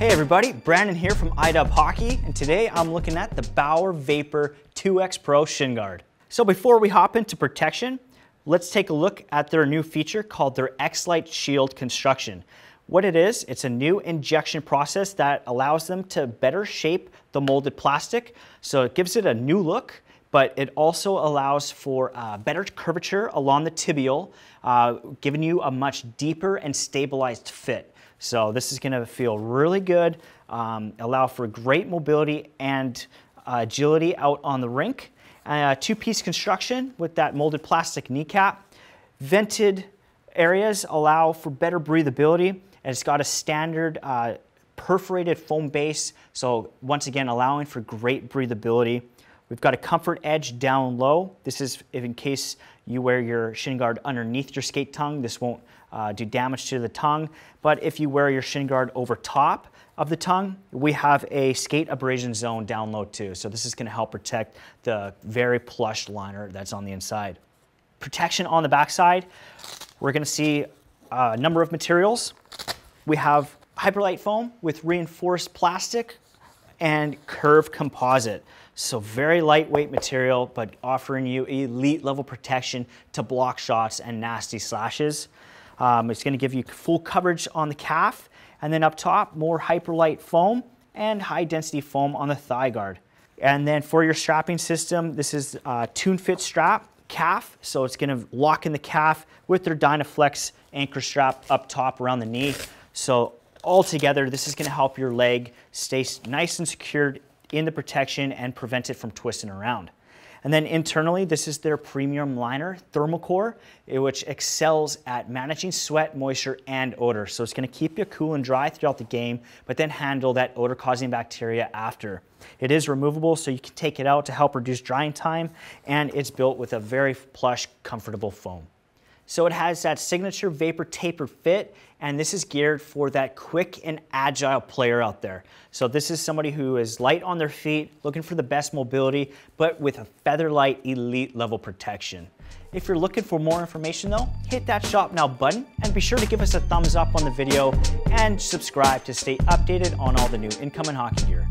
Hey everybody, Brandon here from iDub Hockey, and today I'm looking at the Bauer Vapor 2X Pro Shin Guard. So before we hop into protection, let's take a look at their new feature called their X-Lite Shield construction. What it is, it's a new injection process that allows them to better shape the molded plastic, so it gives it a new look, but it also allows for uh, better curvature along the tibial, uh, giving you a much deeper and stabilized fit. So this is gonna feel really good, um, allow for great mobility and uh, agility out on the rink. Uh, two-piece construction with that molded plastic kneecap. Vented areas allow for better breathability, and it's got a standard uh, perforated foam base, so once again, allowing for great breathability. We've got a comfort edge down low. This is if in case you wear your shin guard underneath your skate tongue, this won't uh, do damage to the tongue. But if you wear your shin guard over top of the tongue, we have a skate abrasion zone down low too. So this is gonna help protect the very plush liner that's on the inside. Protection on the backside, we're gonna see a number of materials. We have Hyperlite foam with reinforced plastic and curve composite. So very lightweight material, but offering you elite level protection to block shots and nasty slashes. Um, it's gonna give you full coverage on the calf, and then up top, more hyperlight foam and high density foam on the thigh guard. And then for your strapping system, this is a tune fit strap, calf, so it's gonna lock in the calf with their Dynaflex anchor strap up top around the knee. So all together, this is gonna help your leg stay nice and secured in the protection and prevent it from twisting around. And then internally, this is their premium liner, Thermocore, eh, which excels at managing sweat, moisture, and odor. So it's gonna keep you cool and dry throughout the game, but then handle that odor-causing bacteria after. It is removable, so you can take it out to help reduce drying time, and it's built with a very plush, comfortable foam. So it has that signature vapor taper fit, and this is geared for that quick and agile player out there. So this is somebody who is light on their feet, looking for the best mobility, but with a featherlight elite level protection. If you're looking for more information though, hit that shop now button and be sure to give us a thumbs up on the video and subscribe to stay updated on all the new incoming hockey gear.